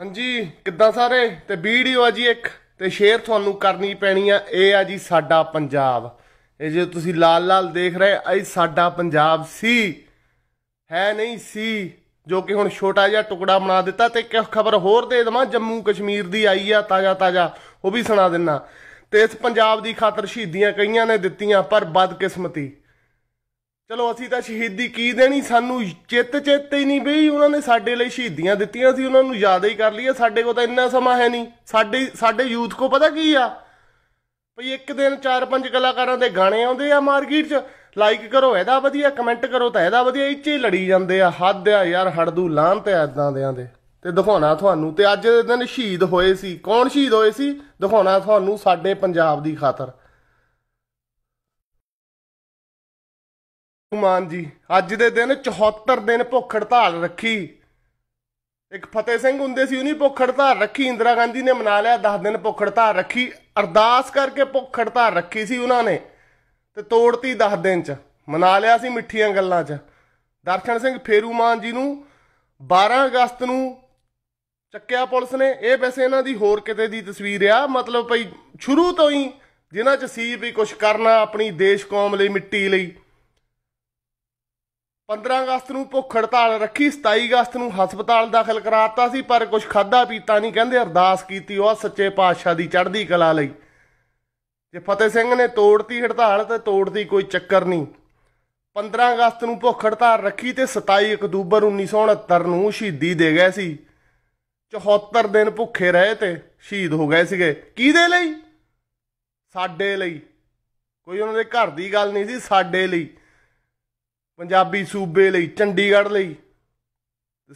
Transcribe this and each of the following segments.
ਹਾਂਜੀ ਕਿੱਦਾਂ ਸਾਰੇ ਤੇ ਵੀਡੀਓ ਆ ਜੀ ਇੱਕ ਤੇ ਸ਼ੇਅਰ ਤੁਹਾਨੂੰ ਕਰਨੀ ਪੈਣੀ ਆ ਇਹ ਆ ਜੀ ਸਾਡਾ ਪੰਜਾਬ ਇਹ ਜੇ ਤੁਸੀਂ ਲਾਲ ਲਾਲ ਦੇਖ ਰਹੇ ਇਹ ਸਾਡਾ ਪੰਜਾਬ ਸੀ ਹੈ ਨਹੀਂ ਸੀ ਜੋ ਕਿ ਹੁਣ ਛੋਟਾ ਜਿਹਾ ਟੁਕੜਾ ਬਣਾ ਦਿੱਤਾ ਤੇ ਇੱਕ ਖਬਰ ਹੋਰ ਦੇ ਦਵਾਂ ਜੰਮੂ ਕਸ਼ਮੀਰ ਦੀ ਆਈ ਆ ਤਾਜ਼ਾ ਤਾਜ਼ਾ ਉਹ ਵੀ ਸੁਣਾ ਦਿੰਨਾ ਤੇ ਇਸ ਪੰਜਾਬ ਦੀ ਖਾਤਰ ਸ਼ਹੀਦੀਆਂ ਕਈਆਂ ਨੇ ਦਿੱਤੀਆਂ ਪਰ ਬਦਕਿਸਮਤੀ ਚਲੋ ਅਸੀਂ ਤਾਂ ਸ਼ਹੀਦੀ ਕੀ ਦੇਣੀ ਸਾਨੂੰ ਚਿੱਤ ਚਿੱਤ ਹੀ ਨਹੀਂ ਬਈ ਉਹਨਾਂ ਨੇ ਸਾਡੇ ਲਈ ਸ਼ਹੀਦੀਆਂ ਦਿੱਤੀਆਂ ਸੀ ਉਹਨਾਂ ਨੂੰ ਯਾਦ ਹੀ ਕਰ ਲਈਏ ਸਾਡੇ ਕੋਲ ਤਾਂ ਇੰਨਾ ਸਮਾਂ ਹੈ ਨਹੀਂ ਸਾਡੇ ਸਾਡੇ ਯੂਥ ਕੋ ਪਤਾ ਕੀ ਆ ਭਈ ਇੱਕ ਦਿਨ ਚਾਰ ਪੰਜ ਕਲਾਕਾਰਾਂ ਦੇ ਗਾਣੇ ਆਉਂਦੇ ਆ ਮਾਰਕੀਟ 'ਚ ਲਾਈਕ ਕਰੋ ਇਹਦਾ ਵਧੀਆ ਕਮੈਂਟ ਕਰੋ ਤਾਂ ਇਹਦਾ ਵਧੀਆ ਇੱਚੇ ਲੜੀ ਜਾਂਦੇ ਆ ਹੱਦ ਆ ਯਾਰ ਹੜਦੂ ਲਾਂ ਤੇ ਐਦਾਂ ਦਿਆਂ ਦੇ ਤੇ ਦਿਖਾਉਣਾ ਤੁਹਾਨੂੰ ਤੇ ਅੱਜ ਦੇ ਦਿਨ ਸ਼ਹੀਦ ਹੋਏ ਸੀ ਕੌਣ ਸ਼ਹੀਦ ਹੋਏ ਸੀ ਦਿਖਾਉਣਾ ਤੁਹਾਨੂੰ ਸਾਡੇ ਪੰਜਾਬ ਦੀ ਖਾਤਰ ਮਾਨ ਜੀ ਅੱਜ ਦੇ ਦਿਨ 74 ਦਿਨ ਭੁੱਖ ਹੜਤਾਲ ਰੱਖੀ ਇੱਕ ਫਤਿਹ ਸਿੰਘ ਹੁੰਦੇ ਸੀ ਉਹਨੇ ਭੁੱਖ ਹੜਤਾਲ ਰੱਖੀ ਇੰਦਰਾ ਗਾਂਧੀ ਨੇ ਮਨਾ ਲਿਆ 10 ਦਿਨ ਭੁੱਖ ਹੜਤਾਲ ਰੱਖੀ ਅਰਦਾਸ ਕਰਕੇ ਭੁੱਖ ਹੜਤਾਲ ਰੱਖੀ ਸੀ ਉਹਨਾਂ ਨੇ ਤੇ ਤੋੜਤੀ 10 ਦਿਨ ਚ ਮਨਾ ਲਿਆ ਸੀ ਮਿੱਠੀਆਂ ਗੱਲਾਂ ਚ ਦਰਸ਼ਨ ਸਿੰਘ ਫੇਰੂ ਮਾਨ ਜੀ ਨੂੰ 12 ਅਗਸਤ ਨੂੰ ਚੱਕਿਆ ਪੁਲਿਸ ਨੇ ਇਹ ਵੈਸੇ ਇਹਨਾਂ ਦੀ ਹੋਰ ਕਿਤੇ ਦੀ ਤਸਵੀਰ ਆ ਮਤਲਬ ਭਈ ਸ਼ੁਰੂ ਤੋਂ ਹੀ ਜਿਨ੍ਹਾਂ ਚ ਸੀ ਵੀ ਕੁਝ ਕਰਨਾ ਆਪਣੀ ਦੇਸ਼ ਕੌਮ ਲਈ ਮਿੱਟੀ ਲਈ 15 ਅਗਸਤ ਨੂੰ ਭੁੱਖ ਹੜਤਾਲ ਰੱਖੀ 27 ਅਗਸਤ ਨੂੰ ਹਸਪਤਾਲ ਦਾਖਲ ਕਰਾਤਾ ਸੀ ਪਰ ਕੁਝ ਖਾਦਾ ਪੀਤਾ ਨਹੀਂ ਕਹਿੰਦੇ ਅਰਦਾਸ ਕੀਤੀ ਉਹ ਸੱਚੇ ਪਾਤਸ਼ਾਹ ਦੀ ਚੜ੍ਹਦੀ ਕਲਾ ਲਈ ਜੇ ਫਤਿਹ ਸਿੰਘ ਨੇ ਤੋੜਤੀ ਹੜਤਾਲ ਤੇ ਤੋੜਦੀ ਕੋਈ ਚੱਕਰ ਨਹੀਂ 15 ਅਗਸਤ ਨੂੰ ਭੁੱਖ ਹੜਤਾਲ ਰੱਖੀ ਤੇ 27 ਅਕਤੂਬਰ 1969 ਨੂੰ ਸ਼ਹੀਦੀ ਦੇ ਗਏ ਸੀ 74 ਦਿਨ ਭੁੱਖੇ ਰਹੇ ਤੇ ਸ਼ਹੀਦ ਹੋ ਗਏ ਸੀਗੇ ਕਿਹਦੇ ਲਈ ਸਾਡੇ ਲਈ ਕੋਈ ਉਹਨਾਂ ਦੇ ਘਰ ਦੀ ਗੱਲ ਨਹੀਂ ਸੀ ਸਾਡੇ ਲਈ ਪੰਜਾਬੀ ਸੂਬੇ ਲਈ ਚੰਡੀਗੜ੍ਹ ਲਈ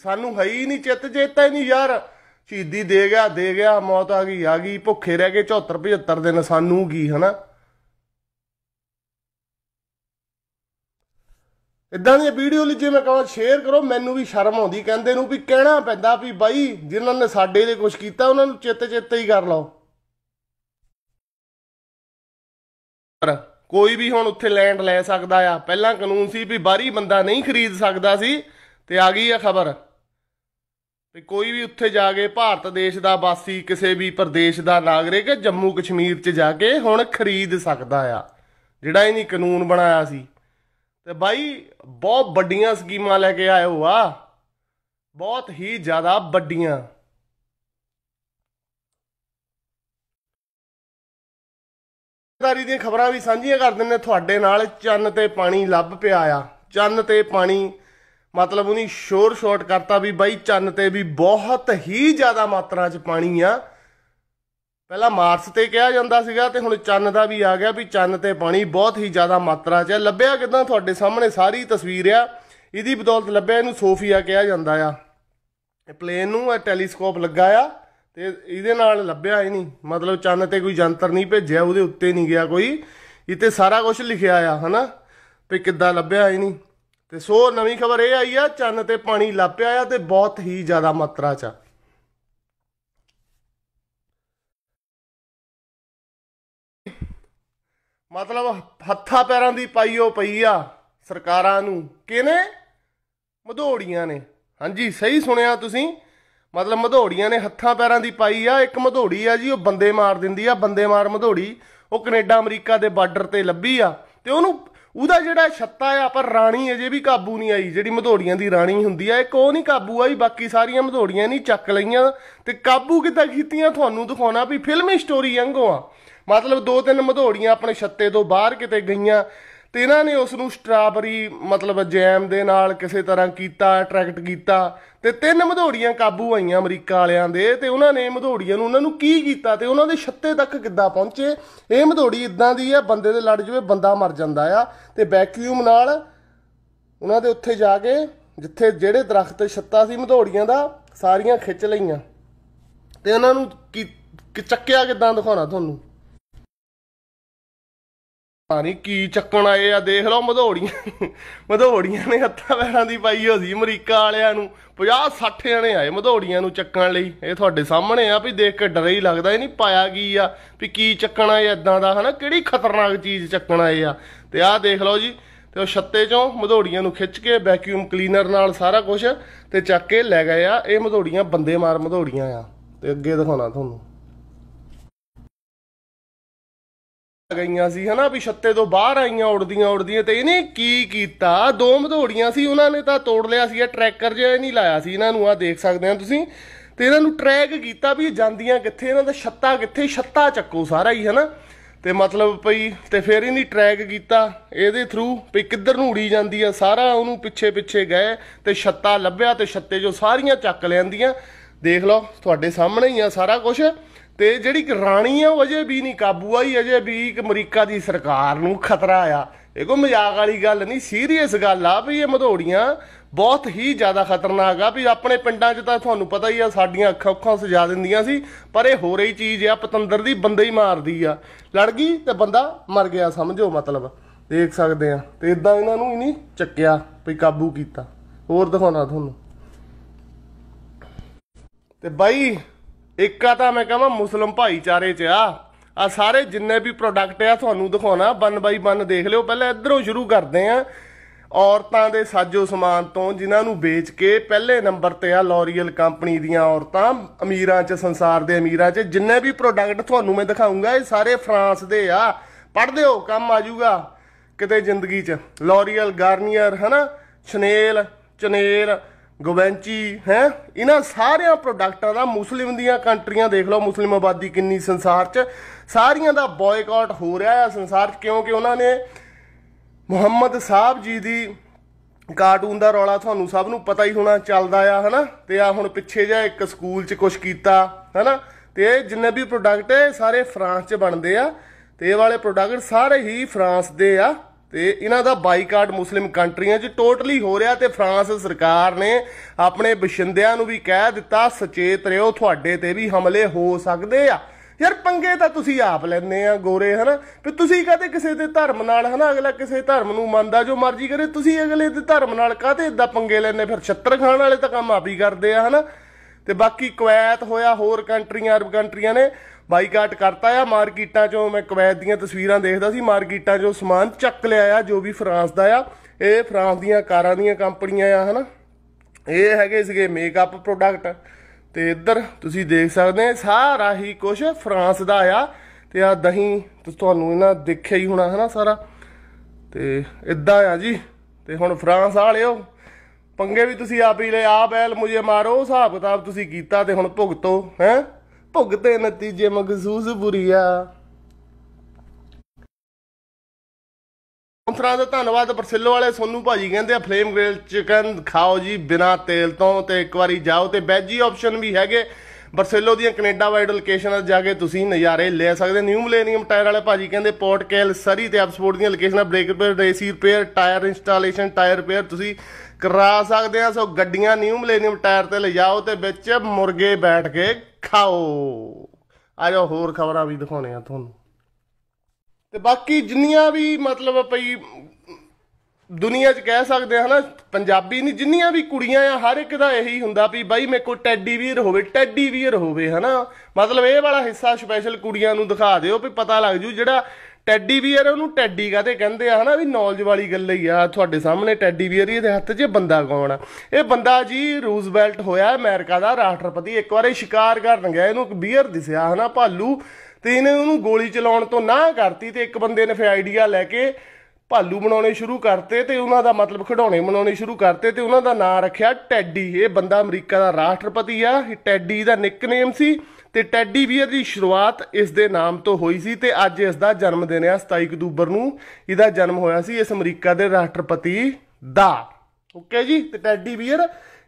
ਸਾਨੂੰ ਹੈ ਹੀ ਨਹੀਂ ਚਿੱਤ ਚੇਤਾ ਹੀ ਨਹੀਂ ਯਾਰ ਸ਼ਹੀਦੀ ਦੇ ਗਿਆ ਦੇ ਗਿਆ ਮੌਤ ਆ ਗਈ ਆ ਗਈ ਭੁੱਖੇ ਰਹਿ ਗਏ 74 75 ਦਿਨ ਸਾਨੂੰ ਕੀ ਹਨਾ ਇਦਾਂ ਦੀ ਵੀਡੀਓ ਲਈ ਜੇ ਮੈਂ ਕਹਾਂ ਸ਼ੇਅਰ ਕਰੋ ਮੈਨੂੰ ਵੀ ਸ਼ਰਮ ਆਉਂਦੀ ਕਹਿੰਦੇ ਨੂੰ ਵੀ ਕਹਿਣਾ ਪੈਂਦਾ ਵੀ ਬਾਈ ਜਿਨ੍ਹਾਂ ਨੇ ਸਾਡੇ ਲਈ ਕੁਝ ਕੀਤਾ ਉਹਨਾਂ ਨੂੰ ਚਿੱਤ ਚੇਤੇ ਹੀ ਕਰ ਲਓ ਕੋਈ ਵੀ ਹੁਣ ਉੱਥੇ ਲੈਂਡ ਲੈ ਸਕਦਾ ਆ ਪਹਿਲਾਂ ਕਾਨੂੰਨ ਸੀ ਵੀ ਬਾਹਰੀ ਬੰਦਾ ਨਹੀਂ ਖਰੀਦ ਸਕਦਾ ਸੀ ਤੇ ਆ ਗਈ ਆ ਖਬਰ ਤੇ ਕੋਈ ਵੀ ਉੱਥੇ ਜਾ ਕੇ ਭਾਰਤ ਦੇਸ਼ ਦਾ ਵਾਸੀ ਕਿਸੇ ਵੀ ਪ੍ਰਦੇਸ਼ ਦਾ ਨਾਗਰਿਕ ਜੰਮੂ ਕਸ਼ਮੀਰ 'ਚ ਜਾ ਕੇ ਹੁਣ ਖਰੀਦ ਸਕਦਾ ਆ ਜਿਹੜਾ ਇਹਨੇ ਕਾਨੂੰਨ ਬਣਾਇਆ ਸੀ ਤੇ ਬਾਈ ਬਹੁਤ ਵੱਡੀਆਂ ਸਕੀਮਾਂ ਲੈ ਕੇ ਆਇਆ ਹੋ ਆ ਬਹੁਤ ਹੀ ਜ਼ਿਆਦਾ ਵੱਡੀਆਂ ਕਾਰੀ ਦੀਆਂ ਖਬਰਾਂ ਵੀ ਸਾਂਝੀਆਂ ਕਰ ਦਿੰਨੇ ਤੁਹਾਡੇ ਨਾਲ ਚੰਨ ਤੇ ਪਾਣੀ ਲੱਭ ਪਿਆ ਆ ਚੰਨ ਤੇ ਪਾਣੀ ਮਤਲਬ ਉਹਨੀ ਸ਼ੋਰ ਸ਼ਾਟ ਕਰਤਾ ਵੀ ਬਾਈ ਚੰਨ ਤੇ ਵੀ ਬਹੁਤ ਹੀ ਜ਼ਿਆਦਾ ਮਾਤਰਾ 'ਚ ਪਾਣੀ ਆ ਪਹਿਲਾਂ ਮਾਰਸ ਤੇ ਕਿਹਾ ਜਾਂਦਾ ਸੀਗਾ ਤੇ ਹੁਣ ਚੰਨ ਦਾ ਵੀ ਆ ਗਿਆ ਵੀ ਚੰਨ ਤੇ ਪਾਣੀ ਬਹੁਤ ਹੀ ਜ਼ਿਆਦਾ ਮਾਤਰਾ 'ਚ ਲੱਭਿਆ ਕਿਦਾਂ ਤੁਹਾਡੇ ਸਾਹਮਣੇ ਸਾਰੀ ਤਸਵੀਰ ਆ ਇਹਦੀ ਬਦੌਲਤ ਲੱਭਿਆ ਇਹਨੂੰ ਸੋਫੀਆ ਕਿਹਾ ਜਾਂਦਾ ਆ ਇਹ ਪਲੇਨ ਨੂੰ ਇਹ ਟੈਲੀਸਕੋਪ ਲੱਗਾ ਆ ਤੇ ਇਹਦੇ ਨਾਲ ਲੱਭਿਆ ਹੀ ਨਹੀਂ ਮਤਲਬ ਚੰਨ ਤੇ ਕੋਈ ਜੰਤਰ ਨਹੀਂ ਭੇਜਿਆ ਉਹਦੇ ਉੱਤੇ ਨਹੀਂ ਗਿਆ ਕੋਈ ਇੱਥੇ ਸਾਰਾ ਕੁਝ ਲਿਖਿਆ ਆ ਹਨਾ ਵੀ ਕਿੱਦਾਂ ਲੱਭਿਆ ਹੀ ਨਹੀਂ ਤੇ ਸੋ ਨਵੀਂ ਖਬਰ ਇਹ ਆਈ ਆ ਚੰਨ ਤੇ ਪਾਣੀ ਲੱਪਿਆ ਆ ਤੇ ਬਹੁਤ ਹੀ ਜ਼ਿਆਦਾ ਮਾਤਰਾ 'ਚ ਮਤਲਬ ਹੱਥਾਂ ਪੈਰਾਂ ਦੀ ਪਾਈਓ ਪਈ ਆ ਸਰਕਾਰਾਂ ਨੂੰ ਕਿਨੇ ਮਧੋੜੀਆਂ ਨੇ ਹਾਂਜੀ ਸਹੀ ਸੁਣਿਆ ਤੁਸੀਂ ਮਤਲਬ ਮਧੋੜੀਆਂ ਨੇ ਹੱਥਾਂ ਪੈਰਾਂ ਦੀ ਪਾਈ ਆ ਇੱਕ ਮਧੋੜੀ ਆ ਜੀ ਉਹ ਬੰਦੇ ਮਾਰ ਦਿੰਦੀ ਆ ਬੰਦੇ ਮਾਰ ਮਧੋੜੀ ਉਹ ਕੈਨੇਡਾ ਅਮਰੀਕਾ ਦੇ ਬਾਰਡਰ ਤੇ ਲੱਭੀ ਆ ਤੇ ਉਹਨੂੰ ਉਹਦਾ ਜਿਹੜਾ ਛੱਤਾ ਆ ਪਰ ਰਾਣੀ ਅਜੇ ਵੀ ਕਾਬੂ ਨਹੀਂ ਆਈ ਜਿਹੜੀ ਮਧੋੜੀਆਂ ਦੀ ਰਾਣੀ ਹੁੰਦੀ ਆ ਇੱਕ ਉਹ ਨਹੀਂ ਕਾਬੂ ਆਈ ਬਾਕੀ ਸਾਰੀਆਂ ਮਧੋੜੀਆਂ ਨਹੀਂ ਚੱਕ ਲਈਆਂ ਤੇ ਕਾਬੂ ਕਿੱਦਾਂ ਕੀਤੀਆਂ ਤੁਹਾਨੂੰ ਦਿਖਾਉਣਾ ਵੀ ਫਿਲਮੀ ਸਟੋਰੀ ਵਾਂਗੂ ਆ ਮਤਲਬ ਦੋ ਤਿੰਨ ਮਧੋੜੀਆਂ ਆਪਣੇ ਛੱਤੇ ਤੋਂ ਬਾਹਰ ਕਿਤੇ ਗਈਆਂ ਤੇ ਇਹਨਾਂ ਨੇ ਉਸ ਨੂੰ ਸਟ੍ਰਾਬਰੀ ਮਤਲਬ ਜੈਮ ਦੇ ਨਾਲ ਕਿਸੇ ਤਰ੍ਹਾਂ ਕੀਤਾ ਅਟਰੈਕਟ ਕੀਤਾ ਤੇ ਤਿੰਨ ਮਧੋੜੀਆਂ ਕਾਬੂ ਆਈਆਂ ਅਮਰੀਕਾ ਵਾਲਿਆਂ ਦੇ ਤੇ ਉਹਨਾਂ ਨੇ ਮਧੋੜੀਆਂ ਨੂੰ ਉਹਨਾਂ ਨੂੰ ਕੀ ਕੀਤਾ ਤੇ ਉਹਨਾਂ ਦੇ ਛੱਤੇ ਤੱਕ ਕਿੱਦਾਂ ਪਹੁੰਚੇ ਇਹ ਮਧੋੜੀ ਇਦਾਂ ਦੀ ਆ ਬੰਦੇ ਦੇ ਲੜ ਜਵੇ ਬੰਦਾ ਮਰ ਜਾਂਦਾ ਆ ਤੇ ਵੈਕਿਊਮ ਨਾਲ ਉਹਨਾਂ ਦੇ ਉੱਥੇ ਜਾ ਕੇ ਜਿੱਥੇ ਜਿਹੜੇ ਦਰਖਤ ਤੇ ਛੱਤਾ ਸੀ ਮਧੋੜੀਆਂ ਦਾ ਸਾਰੀਆਂ ਖਿੱਚ ਲਈਆਂ ਤੇ ਉਹਨਾਂ ਨੂੰ ਕੀ ਚੱਕਿਆ ਕਿਦਾਂ ਦਿਖਾਉਣਾ ਤੁਹਾਨੂੰ ਪਤਾ ਨਹੀਂ ਕੀ ਚੱਕਣ ਆਏ ਆ ਦੇਖ ਲਓ ਮਧੋੜੀਆਂ ਮਧੋੜੀਆਂ ਨੇ ਹੱਥਾਂ ਪੈਰਾਂ ਦੀ ਪਾਈ ਹੋ ਸੀ ਅਮਰੀਕਾ ਵਾਲਿਆਂ ਨੂੰ 50 60 ਜਣੇ ਆਏ ਮਧੋੜੀਆਂ ਨੂੰ ਚੱਕਣ ਲਈ ਇਹ ਤੁਹਾਡੇ ਸਾਹਮਣੇ ਆ ਵੀ ਦੇਖ ਕੇ ਡਰ ਹੀ ਲੱਗਦਾ ਇਹ ਨਹੀਂ ਪਾਇਆ ਕੀ ਆ ਵੀ ਕੀ ਚੱਕਣ ਆਏ ਇਦਾਂ ਦਾ ਹਨਾ ਕਿਹੜੀ ਖਤਰਨਾਕ ਚੀਜ਼ ਚੱਕਣ ਆਏ ਆ ਤੇ ਆਹ ਦੇਖ ਲਓ ਜੀ ਤੇ ਉਹ ਛੱਤੇ ਚੋਂ ਮਧੋੜੀਆਂ ਨੂੰ ਖਿੱਚ ਕੇ ਵੈਕਿਊਮ ਕਲੀਨਰ ਨਾਲ ਸਾਰਾ ਕੁਝ ਤੇ ਚੱਕ ਕੇ ਲੈ ਗਏ ਆ ਇਹ ਮਧੋੜੀਆਂ ਬੰਦੇ ਮਾਰ ਮਧੋੜੀਆਂ ਆ ਤੇ ਅੱਗੇ ਦਿਖਾਉਣਾ ਤੁਹਾਨੂੰ ਗਈਆਂ ਸੀ ਹਨਾ ਵੀ ਛੱਤੇ ਤੋਂ ਬਾਹਰ ਆਈਆਂ ਉੜਦੀਆਂ ਉੜਦੀਆਂ ਤੇ ਇਹਨੇ ਕੀ ਕੀਤਾ ਦੋ ਮਧੋੜੀਆਂ ਸੀ ਉਹਨਾਂ ਨੇ ਤਾਂ ਤੋੜ ਲਿਆ ਸੀ ਇਹ ਟਰੈਕਰ ਜਿਹਾ ਨਹੀਂ ਲਾਇਆ ਸੀ ਇਹਨਾਂ ਨੂੰ ਆ ਦੇਖ ਸਕਦੇ ਆ ਤੁਸੀਂ ਤੇ ਇਹਨਾਂ ਨੂੰ ਟਰੈਕ ਕੀਤਾ ਵੀ ਜਾਂਦੀਆਂ ਕਿੱਥੇ ਇਹਨਾਂ ਦਾ ਛੱਤਾ ਕਿੱਥੇ ਛੱਤਾ ਚੱਕੋ ਸਾਰਾ ਹੀ ਹਨਾ ਤੇ ਮਤਲਬ ਭਈ ਤੇ ਫੇਰ ਇਹਨੀ ਟਰੈਕ ਕੀਤਾ ਇਹਦੇ ਥਰੂ ਭਈ ਕਿੱਧਰ ਨੂੰ ਉੜੀ ਜਾਂਦੀ ਆ ਸਾਰਾ ਉਹਨੂੰ ਪਿੱਛੇ ਪਿੱਛੇ ਗਏ ਤੇ ਛੱਤਾ ਲੱਭਿਆ ਤੇ ਛੱਤੇ ਜੋ ਸਾਰੀਆਂ ਚੱਕ ਲੈਂਦੀਆਂ ਦੇਖ ਲਓ ਤੁਹਾਡੇ ਸਾਹਮਣੇ ਹੀ ਆ ਸਾਰਾ ਕੁਝ ਤੇ ਜਿਹੜੀ ਰਾਣੀ ਆ ਉਹ ਅਜੇ ਵੀ ਨਹੀਂ ਕਾਬੂ ਆਈ ਅਜੇ ਵੀ ਅਮਰੀਕਾ ਦੀ ਸਰਕਾਰ ਨੂੰ ਖਤਰਾ ਆ ਇਹ ਕੋ ਮਜ਼ਾਕ ਵਾਲੀ ਗੱਲ ਨਹੀਂ ਸੀਰੀਅਸ ਗੱਲ ਆ ਵੀ ਇਹ ਮਧੋੜੀਆਂ ਬਹੁਤ ਹੀ ਜ਼ਿਆਦਾ ਖਤਰਨਾਕ ਆ ਵੀ ਆਪਣੇ ਪਿੰਡਾਂ 'ਚ ਤਾਂ ਤੁਹਾਨੂੰ ਪਤਾ ਹੀ ਆ ਸਾਡੀਆਂ ਅੱਖਾਂ ਔਖਾਂ ਸਜਾ ਦਿੰਦੀਆਂ ਸੀ ਪਰ ਇਹ ਹੋ ਰਹੀ ਚੀਜ਼ ਆ ਪਤੰਦਰ ਦੀ ਬੰਦੇ ਹੀ ਮਾਰਦੀ ਆ ਲੜ ਗਈ ਤੇ ਬੰਦਾ ਮਰ ਗਿਆ ਸਮਝੋ ਮਤਲਬ ਦੇਖ ਸਕਦੇ ਆ ਤੇ ਇਦਾਂ ਇਹਨਾਂ ਨੂੰ ਹੀ ਨਹੀਂ ਚੱਕਿਆ ਵੀ ਕਾਬੂ ਕੀਤਾ ਹੋਰ ਦਿਖਾਉਣਾ ਤੁਹਾਨੂੰ ਤੇ ਬਾਈ ਇੱਕ ਆ ਤਾਂ ਮੈਂ ਕਹਾਂ ਮੁਸਲਮ ਭਾਈਚਾਰੇ 'ਚ ਆ ਆ ਸਾਰੇ ਜਿੰਨੇ ਵੀ ਪ੍ਰੋਡਕਟ ਆ ਤੁਹਾਨੂੰ ਦਿਖਾਉਣਾ ਬਨ ਬਾਈ ਬਨ ਦੇਖ ਲਿਓ ਪਹਿਲਾਂ ਇਧਰੋਂ ਸ਼ੁਰੂ ਕਰਦੇ ਆ ਔਰਤਾਂ ਦੇ ਸਾਜੋ ਸਮਾਨ ਤੋਂ ਜਿਨ੍ਹਾਂ ਨੂੰ ਵੇਚ ਕੇ ਪਹਿਲੇ ਨੰਬਰ ਤੇ ਆ ਲੋਰੀਅਲ ਕੰਪਨੀ ਦੀਆਂ ਔਰਤਾਂ ਅਮੀਰਾਂ 'ਚ ਸੰਸਾਰ ਦੇ ਅਮੀਰਾਂ 'ਚ ਜਿੰਨੇ ਵੀ ਪ੍ਰੋਡਕਟ ਤੁਹਾਨੂੰ ਮੈਂ ਦਿਖਾਉਂਗਾ ਇਹ ਸਾਰੇ ਫਰਾਂਸ ਦੇ ਆ ਪੜ੍ਹਦੇ ਹੋ ਕੰਮ ਆ ਜੂਗਾ ਕਿਤੇ ਜ਼ਿੰਦਗੀ 'ਚ ਲੋਰੀਅਲ ਗਾਰਨੀਅਰ ਹਨਾ ਸ਼ਨੇਲ ਚਨੇਰ ਗੋਵੈਂਚੀ ਹੈ ਇਹਨਾਂ ਸਾਰਿਆਂ ਪ੍ਰੋਡਕਟਾਂ ਦਾ ਮੁਸਲਿਮ ਦੀਆਂ ਕੰਟਰੀਆਂ ਦੇਖ ਲਓ ਮੁਸਲਿਮ ਆਬਾਦੀ ਕਿੰਨੀ ਸੰਸਾਰ 'ਚ ਸਾਰੀਆਂ ਦਾ ਬਾਇਕਾਟ ਹੋ ਰਿਹਾ ਹੈ ਸੰਸਾਰ 'ਚ ਕਿਉਂਕਿ ਉਹਨਾਂ ਨੇ ਮੁਹੰਮਦ ਸਾਹਿਬ ਜੀ ਦੀ ਕਾਰਟੂਨ ਦਾ ਰੌਲਾ ਤੁਹਾਨੂੰ ਸਭ ਨੂੰ ਪਤਾ ਹੀ ਹੋਣਾ ਚੱਲਦਾ ਆ ਹਨਾ ਤੇ ਆ ਹੁਣ ਪਿੱਛੇ ਜਾ ਇੱਕ ਸਕੂਲ 'ਚ ਕੁਝ ਕੀਤਾ ਹਨਾ ਤੇ ਇਹ ਜਿੰਨੇ ਵੀ ਪ੍ਰੋਡਕਟ ਸਾਰੇ ਫਰਾਂਸ 'ਚ ਬਣਦੇ ਆ ਤੇ ਇਹ ਵਾਲੇ ਪ੍ਰੋਡਕਟ ਸਾਰੇ ਹੀ ਫਰਾਂਸ ਦੇ ਆ ਤੇ ਇਹਨਾਂ ਦਾ ਬਾਈਕਾਟ ਮੁਸਲਿਮ ਕੰਟਰੀਆਂ 'ਚ ਟੋਟਲੀ ਹੋ ਰਿਹਾ ਤੇ ਫਰਾਂਸ ਸਰਕਾਰ ਨੇ ਆਪਣੇ ਬਸ਼ਿੰਦਿਆਂ ਨੂੰ ਵੀ ਕਹਿ ਦਿੱਤਾ ਸੁਚੇਤ ਰਹੋ ਤੁਹਾਡੇ ਤੇ ਵੀ ਹਮਲੇ ਹੋ ਸਕਦੇ ਆ ਯਾਰ ਪੰਗੇ ਤਾਂ ਤੁਸੀਂ ਆਪ ਲੈਂਦੇ ਆ ਗੋਰੇ ਹਨਾ ਵੀ ਤੁਸੀਂ ਕਹਦੇ ਕਿਸੇ ਦੇ ਧਰਮ ਨਾਲ ਹਨਾ ਅਗਲਾ ਕਿਸੇ ਧਰਮ ਨੂੰ ਮੰਨਦਾ ਜੋ ਮਰਜ਼ੀ ਕਰੇ ਤੁਸੀਂ ਅਗਲੇ ਦੇ ਧਰਮ ਨਾਲ ਕਹਦੇ ਇਦਾਂ ਪੰਗੇ ਲੈਣੇ ਫਿਰ ਛੱਤਰ ਖਾਣ ਵਾਲੇ ਤਾਂ ਕੰਮ ਆਪ ਹੀ ਕਰਦੇ ਆ ਹਨਾ ਤੇ ਬਾਕੀ ਕੁਵੈਤ ਹੋਇਆ ਹੋਰ ਕੰਟਰੀਆਂ ਅਰਬ ਕੰਟਰੀਆਂ ਨੇ ਬਾਈਕਾਟ ਕਰਤਾ ਆ ਮਾਰਕੀਟਾਂ 'ਚੋਂ ਮੈਂ ਕੁਵੈਤ ਦੀਆਂ ਤਸਵੀਰਾਂ ਦੇਖਦਾ ਸੀ ਮਾਰਕੀਟਾਂ 'ਚੋਂ ਸਮਾਨ ਚੱਕ ਲਿਆ ਆ ਜੋ ਵੀ ਫਰਾਂਸ ਦਾ ਆ ਇਹ ਫਰਾਂਸ ਦੀਆਂ ਕਾਰਾਂ ਦੀਆਂ ਕੰਪਨੀਆਂ ਆ ਹਨਾ ਇਹ ਹੈਗੇ ਸੀਗੇ ਮੇਕਅਪ ਪ੍ਰੋਡਕਟ ਤੇ ਇੱਧਰ ਤੁਸੀਂ ਦੇਖ ਸਕਦੇ ਆ ਸਾਰਾ ਹੀ ਕੁਝ ਫਰਾਂਸ ਦਾ ਆ ਤੇ ਆ ਦਹੀਂ ਤੁਹਾਨੂੰ ਇਹਨਾਂ ਦੇਖਿਆ ਹੀ ਹੋਣਾ ਹਨਾ ਸਾਰਾ ਤੇ ਇਦਾਂ ਆ ਜੀ ਤੇ ਹੁਣ ਫਰਾਂਸ ਵਾਲਿਓ ਪੰਗੇ ਵੀ ਤੁਸੀਂ ਆਪ ਹੀ ਲੈ ਆ ਬੈਲ ਮੁਝੇ ਮਾਰੋ ਹਿਸਾਬ ਕਿਤਾਬ ਤੁਸੀਂ ਕੀਤਾ ਤੇ ਹੁਣ ਭੁਗਤੋ ਹੈ ਭੁਗਤੇ ਨਤੀਜੇ ਮਗਜ਼ੂਜ਼ ਬੁਰੀਆ ਸਪਾਂਸਰਾਂ ਦਾ ਧੰਨਵਾਦ ਪਰਸਿੱਲੋ ਵਾਲੇ ਸੋਨੂ ਭਾਜੀ ਕਹਿੰਦੇ ਆ ਫਲੇਮ ਗ੍ਰਿਲ ਚਿਕਨ ਖਾਓ ਜੀ ਬਿਨਾ ਤੇਲ ਤੋਂ ਤੇ ਇੱਕ ਵਾਰੀ ਜਾਓ ਤੇ ਵੈਜੀ ਆਪਸ਼ਨ ਵੀ ਹੈਗੇ ਬਰਸੇਲੋ ਦੀਆਂ ਕੈਨੇਡਾ ਵਾਈਡ ਲੋਕੇਸ਼ਨਾਂ ਤੇ ਜਾ ਕੇ ਤੁਸੀਂ ਨਜ਼ਾਰੇ ਲੈ ਸਕਦੇ ਨਿਊ ਮਿਲੇਨੀਅਮ ਟਾਇਰ ਵਾਲੇ ਭਾਜੀ ਕਹਿੰਦੇ ਪੋਰਟ ਕੈਲ ਸਰੀ ਤੇ ਐਪਸਪੋਰਟ ਦੀਆਂ ਲੋਕੇਸ਼ਨਾਂ ਬ੍ਰੇਕ ਰਿਪੇਅਰ ਰੇਸੀ repair tyre installation tyre repair ਤੁਸੀਂ ਕਰਾ ਸਕਦੇ ਆ ਸੋ ਗੱਡੀਆਂ ਨਿਊ ਮਿਲੇਨੀਅਮ ਟਾਇਰ ਤੇ ਲਿਜਾਓ ਤੇ ਵਿੱਚ ਮੁਰਗੇ ਬੈਠ ਕੇ ਖਾਓ ਆ ਹੋਰ ਖਬਰਾਂ ਵੀ ਦਿਖਾਉਣੇ ਆ ਤੁਹਾਨੂੰ ਤੇ ਬਾਕੀ ਜਿੰਨੀਆਂ ਵੀ ਮਤਲਬ ਪਈ ਦੁਨੀਆ 'ਚ ਕਹਿ ਸਕਦੇ ਆ ਹਨਾ ਪੰਜਾਬੀ ਨਹੀਂ ਜਿੰਨੀਆਂ ਵੀ ਕੁੜੀਆਂ ਆ ਹਰ ਇੱਕ ਦਾ ਇਹੀ ਹੁੰਦਾ ਵੀ ਬਾਈ ਮੇਰੇ ਕੋਲ ਟੈਡੀ ਵੀਅਰ ਹੋਵੇ ਟੈਡੀ ਵੀਅਰ ਹੋਵੇ ਹਨਾ ਮਤਲਬ ਇਹ ਵਾਲਾ ਹਿੱਸਾ ਸਪੈਸ਼ਲ ਕੁੜੀਆਂ ਨੂੰ ਦਿਖਾ ਦਿਓ ਵੀ ਪਤਾ ਲੱਗ ਜੂ ਜਿਹੜਾ ਟੈਡੀ ਵੀਅਰ ਉਹਨੂੰ ਟੈਡੀ ਕਹਦੇ ਕਹਿੰਦੇ ਆ ਹਨਾ ਵੀ ਨੌਲੇਜ ਵਾਲੀ ਗੱਲ ਹੀ ਆ ਤੁਹਾਡੇ ਸਾਹਮਣੇ ਟੈਡੀ ਵੀਅਰ ਹੀ ਇਹਦੇ ਹੱਥ 'ਚ ਬੰਦਾ ਕੌਣ ਆ ਇਹ ਬੰਦਾ ਜੀ ਰੂਜ਼ਵੈਲਟ ਹੋਇਆ ਅਮਰੀਕਾ ਦਾ ਰਾਸ਼ਟਰਪਤੀ ਇੱਕ ਵਾਰੇ ਸ਼ਿਕਾਰ ਕਰਨ ਗਿਆ ਇਹਨੂੰ ਇੱਕ ਬੀਅਰ ਦਿਸਿਆ ਹਨਾ ਭਾਲੂ ਤੇ ਇਹਨੇ ਉਹਨੂੰ ਗੋਲੀ ਚਲਾਉਣ ਤੋਂ ਨਾ ਕਰਤੀ ਤੇ ਇੱਕ ਬੰਦੇ ਨੇ ਫੇ ਆਈਡੀਆ ਲੈ ਕੇ ਭਾਲੂ ਬਣਾਉਣੇ ਸ਼ੁਰੂ ਕਰਤੇ ਤੇ ਉਹਨਾਂ ਦਾ ਮਤਲਬ ਖਿਡੌਣੇ ਬਣਾਉਣੇ ਸ਼ੁਰੂ ਕਰਤੇ ਤੇ ਉਹਨਾਂ ਦਾ ਨਾਂ ਰੱਖਿਆ ਟੈਡੀ ਇਹ ਬੰਦਾ ਅਮਰੀਕਾ ਦਾ ਰਾਸ਼ਟਰਪਤੀ ਆ ਟੈਡੀ ਦਾ ਨਿਕਨੇਮ ਸੀ ਤੇ ਟੈਡੀ ਬੀਅਰ ਦੀ ਸ਼ੁਰੂਆਤ ਇਸ ਦੇ ਨਾਮ ਤੋਂ ਹੋਈ ਸੀ ਤੇ ਅੱਜ ਇਸ ਦਾ ਜਨਮ ਦਿਨ ਹੈ 27 ਅਕਤੂਬਰ ਨੂੰ ਇਹਦਾ ਜਨਮ ਹੋਇਆ ਸੀ ਇਸ ਅਮਰੀਕਾ ਦੇ ਰਾਸ਼ਟਰਪਤੀ ਦਾ ਓਕੇ ਜੀ ਤੇ ਟੈਡੀ ਬੀਅਰ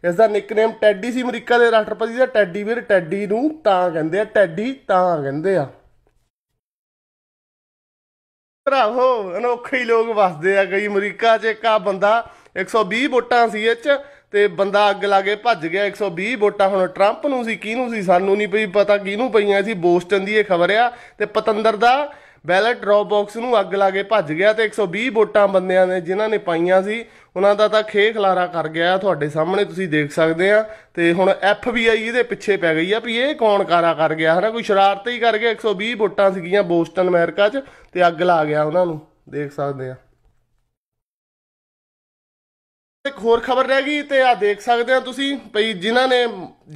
ਇਸ ਦਾ ਨਿਕਨੇਮ ਟੈਡੀ ਸੀ ਅਮਰੀਕਾ ਦੇ ਰਾਸ਼ਟਰਪਤੀ ਦਾ ਟੈਡੀ ਬੀਅਰ ਟੈਡੀ ਨੂੰ ਤਾਂ ਕਹਿੰਦੇ ਆ ਟੈਡੀ ਤਾਂ ਕਹਿੰਦੇ ਆ ਭਰਾਵੋ ਅਨੋਖੇ ਲੋਕ ਵਸਦੇ ਆ ਕਈ ਅਮਰੀਕਾ 'ਚ ਇੱਕ ਆ ਬੰਦਾ 120 ਵੋਟਾਂ ਸੀ ਇਹ 'ਚ ਤੇ ਬੰਦਾ ਅੱਗ ਲਾ ਕੇ ਭੱਜ ਗਿਆ 120 ਵੋਟਾਂ ਹੁਣ ਟਰੰਪ ਨੂੰ ਸੀ ਕਿਹਨੂੰ ਸੀ ਸਾਨੂੰ ਨਹੀਂ ਪਈ ਪਤਾ ਕਿਹਨੂੰ ਪਈਆਂ ਸੀ ਬੋਸਟਨ ਦੀ ਇਹ ਖਬਰ ਆ ਤੇ ਪਤੰਦਰ ਦਾ ਬੈਲਟ ਡ੍ਰੌਪ ਬਾਕਸ ਨੂੰ ਅੱਗ ਲਾ ਕੇ ਭੱਜ ਗਿਆ ਤੇ 120 ਵੋਟਾਂ ਬੰਦਿਆਂ ਨੇ ਜਿਨ੍ਹਾਂ ਨੇ ਪਾਈਆਂ ਸੀ ਉਹਨਾਂ ਦਾ ਤਾਂ ਖੇ ਖਲਾਰਾ ਕਰ ਗਿਆ ਤੁਹਾਡੇ ਸਾਹਮਣੇ ਤੁਸੀਂ ਦੇਖ ਸਕਦੇ ਆ ਤੇ ਹੁਣ FBI ਇਹਦੇ ਪਿੱਛੇ ਪੈ ਗਈ ਆ ਵੀ ਇਹ ਕੌਣ ਕਾਰਾ ਕਰ ਗਿਆ ਹਨਾ ਕੋਈ ਸ਼ਰਾਰਤ ਹੀ ਕਰ ਗਿਆ 120 ਵੋਟਾਂ ਸੀਗੀਆਂ ਬੋਸਟਨ ਅਮਰੀਕਾ 'ਚ ਤੇ ਅੱਗ ਲਾ ਗਿਆ ਉਹਨਾਂ ਨੂੰ ਦੇਖ ਸਕਦੇ ਆ ਇੱਕ ਹੋਰ ਖਬਰ ਰਹਿ ਗਈ ਤੇ ਆ ਦੇਖ ਸਕਦੇ ਆ ਤੁਸੀਂ ਭਈ ਜਿਨ੍ਹਾਂ ਨੇ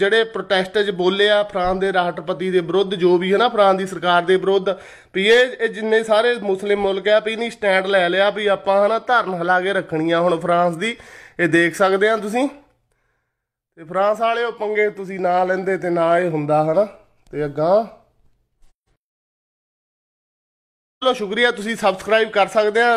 ਜਿਹੜੇ ਪ੍ਰੋਟੈਸਟ 'ਚ ਬੋਲੇ ਆ ਫਰਾਂਸ ਦੇ ਰਾਸ਼ਟਰਪਤੀ ਦੇ ਵਿਰੁੱਧ ਜੋ ਵੀ ਹੈ ਨਾ ਫਰਾਂਸ ਦੀ ਸਰਕਾਰ ਦੇ ਵਿਰੁੱਧ ਵੀ ਇਹ ਜਿੰਨੇ ਸਾਰੇ ਮੁਸਲਿਮ ਮੁਲਕ ਆ ਵੀ ਨਹੀਂ ਸਟੈਂਡ ਲੈ ਲਿਆ ਵੀ ਆਪਾਂ ਹਨਾ ਧਰਨ ਹਲਾ ਕੇ ਰੱਖਣੀ ਆ ਹੁਣ ਫਰਾਂਸ ਦੀ ਇਹ ਦੇਖ ਸਕਦੇ ਆ ਤੁਸੀਂ ਤੇ ਫਰਾਂਸ ਵਾਲਿਓ ਪੰਗੇ ਤੁਸੀਂ ਨਾ ਲੈਂਦੇ ਤੇ ਨਾ ਇਹ ਹੁੰਦਾ ਹਨਾ ਤੇ ਅੱਗਾ ਚਲੋ ਸ਼ੁਕਰੀਆ ਤੁਸੀਂ ਸਬਸਕ੍ਰਾਈਬ ਕਰ ਸਕਦੇ ਆ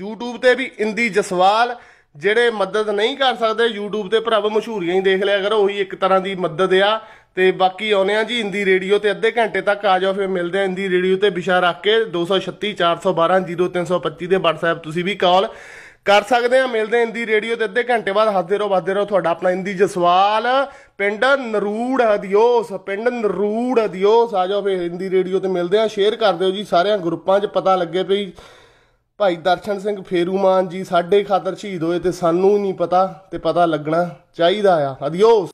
YouTube ਤੇ ਵੀ ਇੰਦੀ ਜਸਵਾਲ ਜਿਹੜੇ ਮਦਦ ਨਹੀਂ ਕਰ ਸਕਦੇ YouTube ਤੇ ਭਰਾਵੋ ਮਸ਼ਹੂਰੀਆਂ ਹੀ ਦੇਖ ਲਿਆ ਕਰੋ ਉਹੀ ਇੱਕ ਤਰ੍ਹਾਂ ਦੀ ਮਦਦ ਆ ਤੇ ਬਾਕੀ ਆਉਨੇ ਆ ਜੀ ਹਿੰਦੀ ਰੇਡੀਓ ਤੇ ਅੱਧੇ ਘੰਟੇ ਤੱਕ ਆ ਜਾਓ ਫਿਰ ਮਿਲਦੇ ਆ ਹਿੰਦੀ ਰੇਡੀਓ ਤੇ ਵਿਸ਼ਾ ਰੱਖ ਕੇ 236 412 ਦੇ WhatsApp ਤੁਸੀਂ ਵੀ ਕਾਲ ਕਰ ਸਕਦੇ ਆ ਮਿਲਦੇ ਹਿੰਦੀ ਰੇਡੀਓ ਤੇ ਅੱਧੇ ਘੰਟੇ ਬਾਅਦ ਹੱਸਦੇ ਰਹੋ ਵੱਧਦੇ ਰਹੋ ਤੁਹਾਡਾ ਆਪਣਾ ਹਿੰਦੀ ਜਸਵਾਲ ਪਿੰਡ ਨਰੂੜ ਅਦਿਓਸ ਪਿੰਡ ਨਰੂੜ ਅਦਿਓਸ ਆ ਜਾਓ ਫਿਰ ਹਿੰਦੀ ਰੇਡੀਓ ਤੇ ਮਿਲਦੇ ਆ ਸ਼ੇਅਰ ਕਰ ਦਿਓ ਜੀ ਸਾਰਿਆਂ ਗਰੁੱਪਾਂ 'ਚ ਪਤਾ ਲੱਗੇ ਵੀ ਭਾਈ ਦਰਸ਼ਨ ਸਿੰਘ ਫੇਰੂਮਾਨ ਜੀ ਸਾਡੇ ਖਾਤਰ ਸ਼ਹੀਦ ਹੋਏ ਤੇ ਸਾਨੂੰ ਹੀ ਨਹੀਂ ਪਤਾ ਤੇ ਪਤਾ ਲੱਗਣਾ ਚਾਹੀਦਾ ਆ ਅਦੀਓਸ